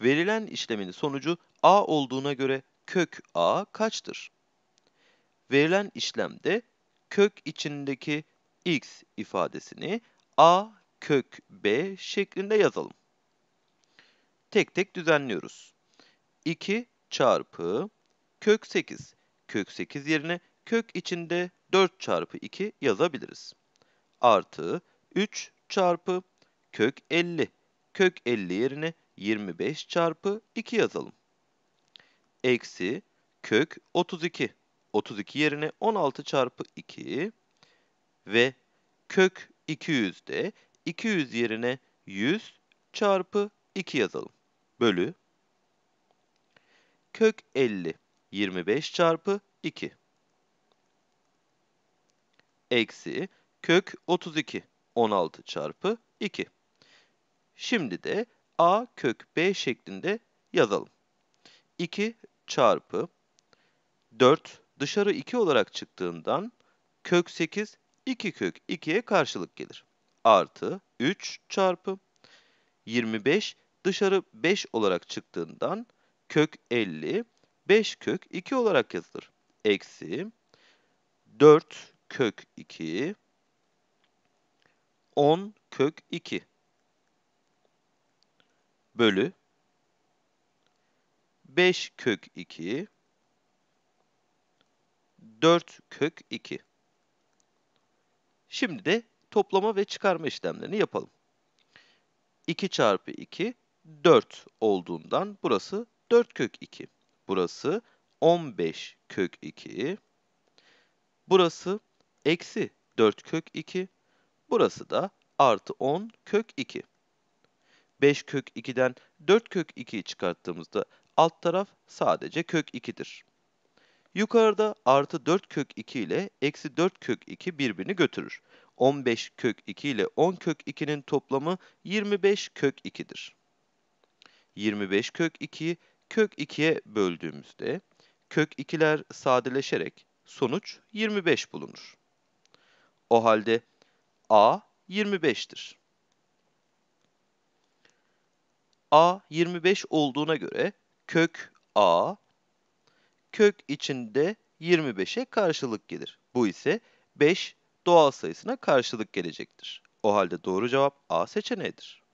Verilen işlemin sonucu a olduğuna göre kök a kaçtır? Verilen işlemde kök içindeki x ifadesini a kök b şeklinde yazalım. Tek tek düzenliyoruz. 2 çarpı kök 8. Kök 8 yerine kök içinde 4 çarpı 2 yazabiliriz. Artı 3 çarpı kök 50. Kök 50 yerine 25 çarpı 2 yazalım. Eksi kök 32. 32 yerine 16 çarpı 2 ve kök 200 de 200 yerine 100 çarpı 2 yazalım. Bölü kök 50 25 çarpı 2 eksi kök 32 16 çarpı 2. Şimdi de a kök b şeklinde yazalım. 2 çarpı 4 dışarı 2 olarak çıktığından kök 8 2 kök 2'ye karşılık gelir. Artı 3 çarpı 25 dışarı 5 olarak çıktığından kök 50 5 kök 2 olarak yazılır. Eksi 4 kök 2 10 kök 2 bölü 5 kök 2 4 kök 2. Şimdi de toplama ve çıkarma işlemlerini yapalım. 2 çarpı 2 4 olduğundan burası 4 kök 2. Burası 15 kök 2. Burası eksi 4 kök 2. Burası da artı 10 kök 2. 5 kök 2'den 4 kök 2'yi çıkarttığımızda alt taraf sadece kök 2'dir. Yukarıda artı 4 kök 2 ile eksi 4 kök 2 birbirini götürür. 15 kök 2 ile 10 kök 2'nin toplamı 25 kök 2'dir. 25 kök 2'yi kök 2'ye böldüğümüzde kök 2'ler sadeleşerek sonuç 25 bulunur. O halde a 25'tir. a 25 olduğuna göre kök a kök içinde 25'e karşılık gelir. Bu ise 5 doğal sayısına karşılık gelecektir. O halde doğru cevap A seçeneğidir.